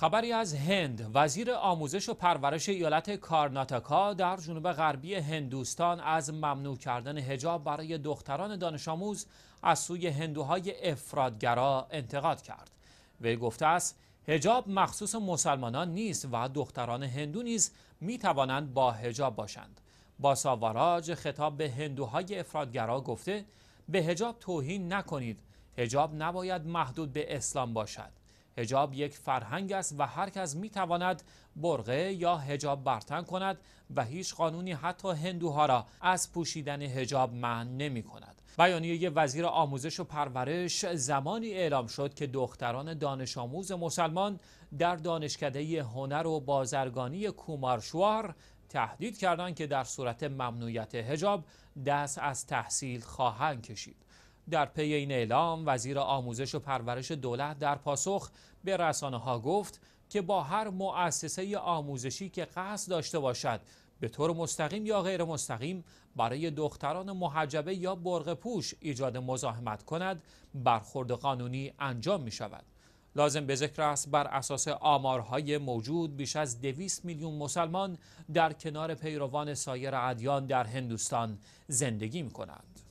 خبری از هند وزیر آموزش و پرورش ایالت کارناتاکا در جنوب غربی هندوستان از ممنوع کردن هجاب برای دختران دانش آموز از سوی هندوهای افرادگرا انتقاد کرد وی گفته است هجاب مخصوص مسلمانان نیست و دختران هندو نیز می توانند با هجاب باشند با ساواراج، خطاب به هندوهای افرادگرا گفته به هجاب توهین نکنید هجاب نباید محدود به اسلام باشد هجاب یک فرهنگ است و هر کس می تواند برغه یا هجاب برتن کند و هیچ قانونی حتی هندوها را از پوشیدن هجاب من نمی کند. بیانیه وزیر آموزش و پرورش زمانی اعلام شد که دختران دانش آموز مسلمان در دانشکده هنر و بازرگانی کومارشوار تهدید کردند که در صورت ممنوعیت هجاب دست از تحصیل خواهند کشید. در پی این اعلام وزیر آموزش و پرورش دولت در پاسخ به رسانه ها گفت که با هر مؤسسه آموزشی که قصد داشته باشد به طور مستقیم یا غیر مستقیم برای دختران محجبه یا برغ پوش ایجاد مزاحمت کند برخورد قانونی انجام می شود. لازم به ذکر است بر اساس آمارهای موجود بیش از 200 میلیون مسلمان در کنار پیروان سایر ادیان در هندوستان زندگی می کند،